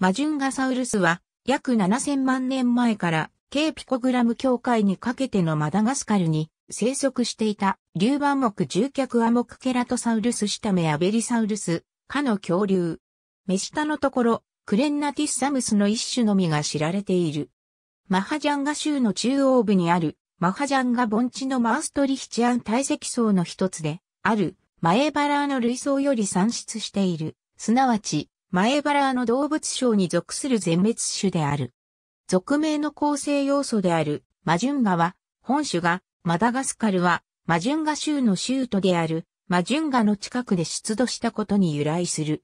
マジュンガサウルスは、約7000万年前から、ケーピコグラム境界にかけてのマダガスカルに生息していた、竜板目獣脚アモクケラトサウルス下目アベリサウルス、かの恐竜。目下のところ、クレンナティッサムスの一種のみが知られている。マハジャンガ州の中央部にある、マハジャンガ盆地のマーストリヒチアン堆積層の一つで、ある、前バラーの類層より産出している、すなわち、前原の動物賞に属する全滅種である。属名の構成要素である、マジュンガは、本種が、マダガスカルは、マジュンガ州の州都である、マジュンガの近くで出土したことに由来する。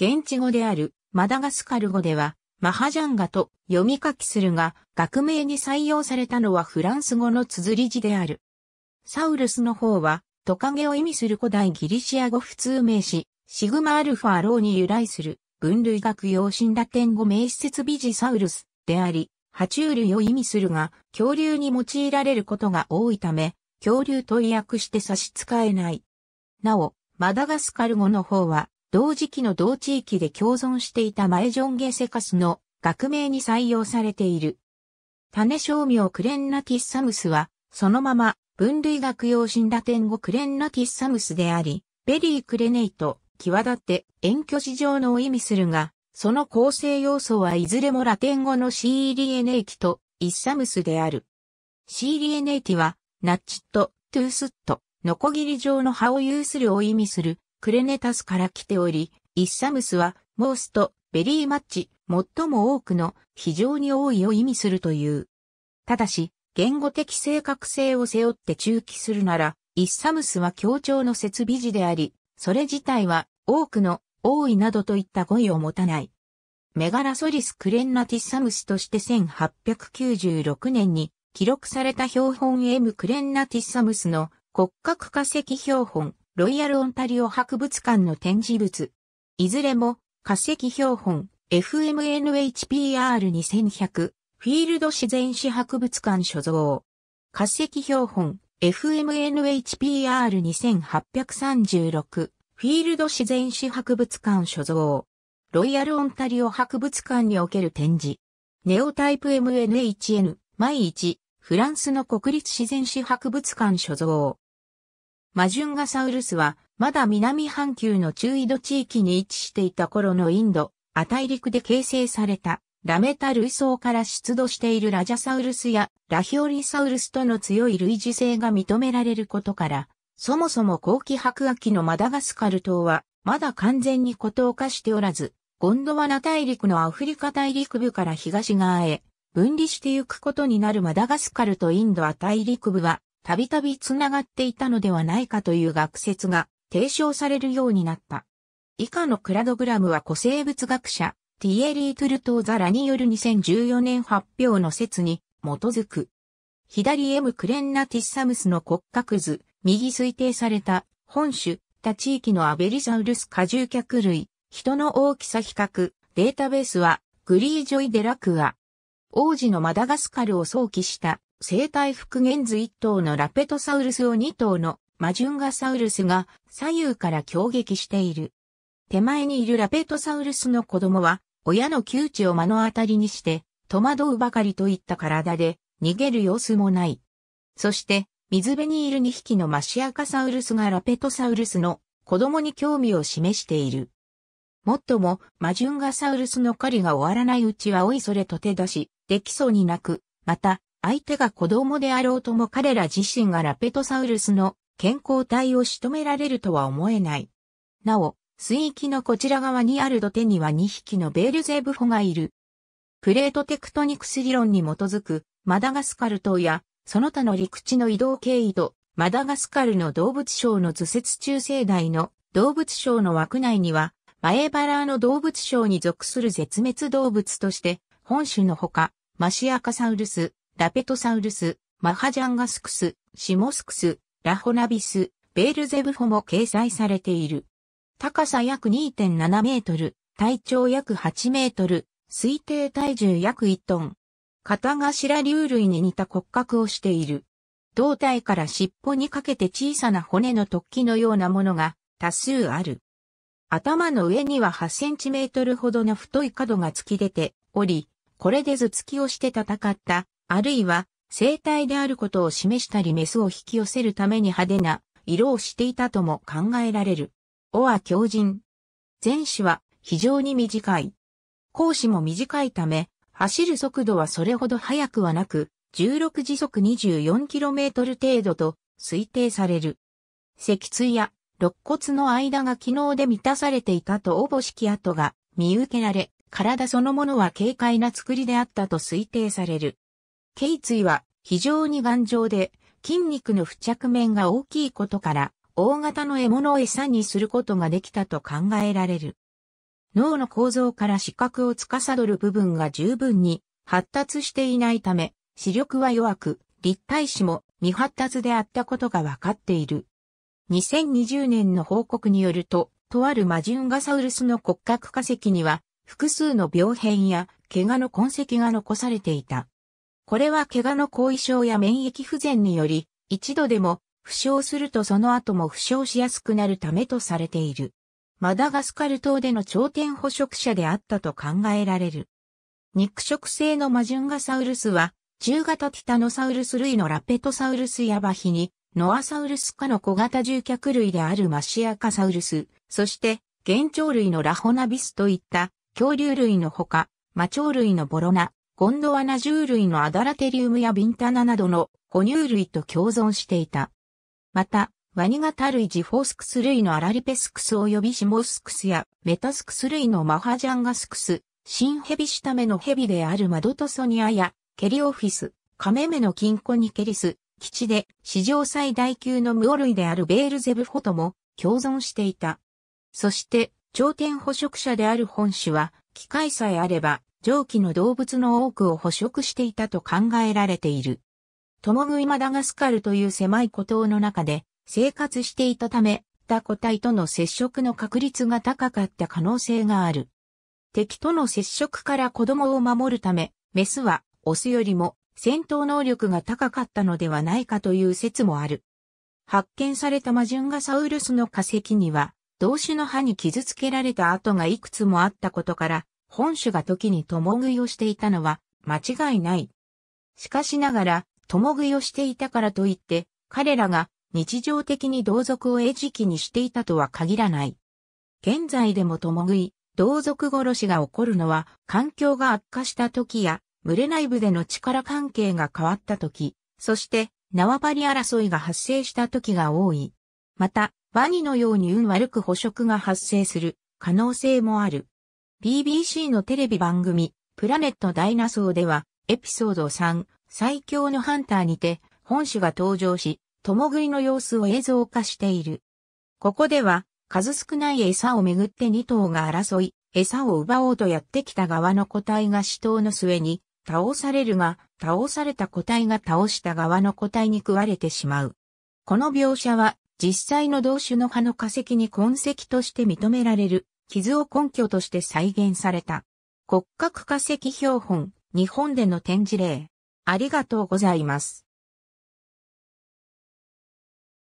現地語である、マダガスカル語では、マハジャンガと読み書きするが、学名に採用されたのはフランス語の綴り字である。サウルスの方は、トカゲを意味する古代ギリシア語普通名詞、シグマアルファローに由来する分類学用神ラテン語名施設ビジサウルスであり、爬虫類を意味するが、恐竜に用いられることが多いため、恐竜と訳して差し支えない。なお、マダガスカル語の方は、同時期の同地域で共存していたマエジョンゲセカスの学名に採用されている。種商名クレンナティッサムスは、そのまま分類学用神ラテン語クレンナティッサムスであり、ベリークレネイト、際立って遠距離上のを意味するが、その構成要素はいずれもラテン語のシーリエネイとイッサムスである。シーリエネイティは、ナッチット、トゥースット、ノコギリ状の葉を有するを意味する、クレネタスから来ており、イッサムスは、モースト、ベリーマッチ、最も多くの、非常に多いを意味するという。ただし、言語的正確性を背負って中期するなら、イッサムスは強調の設備時であり、それ自体は多くの、王位などといった語彙を持たない。メガラソリス・クレンナティッサムスとして1896年に記録された標本 M クレンナティッサムスの骨格化石標本ロイヤルオンタリオ博物館の展示物。いずれも化石標本 FMNHPR2100 フィールド自然史博物館所蔵。化石標本 FMNHPR2836 フィールド自然史博物館所蔵。ロイヤルオンタリオ博物館における展示。ネオタイプ MNHN、毎1、フランスの国立自然史博物館所蔵。マジュンガサウルスは、まだ南半球の中緯度地域に位置していた頃のインド、ア大陸で形成された、ラメタ類層から出土しているラジャサウルスやラヒオリサウルスとの強い類似性が認められることから、そもそも後期白亜紀のマダガスカル島は、まだ完全に孤島化しておらず、ゴンドワナ大陸のアフリカ大陸部から東側へ分離してゆくことになるマダガスカルとインドア大陸部はたびたび繋がっていたのではないかという学説が提唱されるようになった。以下のクラドグラムは古生物学者ティエリー・トゥルトーザラによる2014年発表の説に基づく。左 M クレンナティッサムスの骨格図、右推定された本種、他地域のアベリサウルス荷重脚類、人の大きさ比較、データベースはグリージョイ・デラクア。王子のマダガスカルを想起した生態復元図1頭のラペトサウルスを2頭のマジュンガサウルスが左右から攻撃している。手前にいるラペトサウルスの子供は親の窮地を目の当たりにして戸惑うばかりといった体で逃げる様子もない。そして水辺にいる2匹のマシアカサウルスがラペトサウルスの子供に興味を示している。もっとも、マジュンガサウルスの狩りが終わらないうちはおいそれと手出し、できそうになく、また、相手が子供であろうとも彼ら自身がラペトサウルスの健康体を仕留められるとは思えない。なお、水域のこちら側にある土手には2匹のベールゼブホがいる。プレートテクトニクス理論に基づく、マダガスカル島やその他の陸地の移動経緯と、マダガスカルの動物省の図説中世代の動物省の枠内には、マエバラーの動物省に属する絶滅動物として、本種のほか、マシアカサウルス、ラペトサウルス、マハジャンガスクス、シモスクス、ラホナビス、ベールゼブホも掲載されている。高さ約2.7メートル、体長約8メートル、推定体重約1トン。型頭竜類に似た骨格をしている。胴体から尻尾にかけて小さな骨の突起のようなものが多数ある。頭の上には8センチメートルほどの太い角が突き出ており、これで頭突きをして戦った、あるいは生体であることを示したりメスを引き寄せるために派手な色をしていたとも考えられる。尾は強靭。前肢は非常に短い。後肢も短いため、走る速度はそれほど速くはなく、16時速 24km 程度と推定される。脊椎や肋骨の間が機能で満たされていたとおぼしき跡が見受けられ、体そのものは軽快な作りであったと推定される。頸椎は非常に頑丈で筋肉の付着面が大きいことから大型の獲物を餌にすることができたと考えられる。脳の構造から視覚を司る部分が十分に発達していないため、視力は弱く、立体視も未発達であったことが分かっている。2020年の報告によると、とあるマジンガサウルスの骨格化石には、複数の病変や怪我の痕跡が残されていた。これは怪我の後遺症や免疫不全により、一度でも負傷するとその後も負傷しやすくなるためとされている。マダガスカル島での頂点捕食者であったと考えられる。肉食性のマジュンガサウルスは、中型ティタノサウルス類のラペトサウルスやバヒニ、ノアサウルス科の小型獣脚類であるマシアカサウルス、そして、原鳥類のラホナビスといった恐竜類のほか、魔鳥類のボロナ、ゴンドワナ獣類のアダラテリウムやビンタナなどの哺乳類と共存していた。また、ワニガタ類ジフォースクス類のアラリペスクス及びシモスクスやメタスクス類のマハジャンガスクス、新ヘビシタメのヘビであるマドトソニアやケリオフィス、カメメの金庫ニケリス、基地で史上最大級の無オ類であるベールゼブフォトも共存していた。そして、頂点捕食者である本種は、機械さえあれば、上記の動物の多くを捕食していたと考えられている。トモグイマダガスカルという狭い孤島の中で、生活していたため、他個体との接触の確率が高かった可能性がある。敵との接触から子供を守るため、メスはオスよりも戦闘能力が高かったのではないかという説もある。発見されたマジュンガサウルスの化石には、同種の歯に傷つけられた跡がいくつもあったことから、本種が時に共食いをしていたのは間違いない。しかしながら、共食いをしていたからといって、彼らが日常的に同族を餌食にしていたとは限らない。現在でも共食い、同族殺しが起こるのは、環境が悪化した時や、群れ内部での力関係が変わった時、そして縄張り争いが発生した時が多い。また、ワニのように運悪く捕食が発生する可能性もある。BBC のテレビ番組、プラネットダイナソーでは、エピソード3、最強のハンターにて、本種が登場し、共食いの様子を映像化している。ここでは、数少ない餌をめぐって2頭が争い、餌を奪おうとやってきた側の個体が死闘の末に倒されるが、倒された個体が倒した側の個体に食われてしまう。この描写は実際の同種の葉の化石に痕跡として認められる傷を根拠として再現された。骨格化石標本、日本での展示例。ありがとうございます。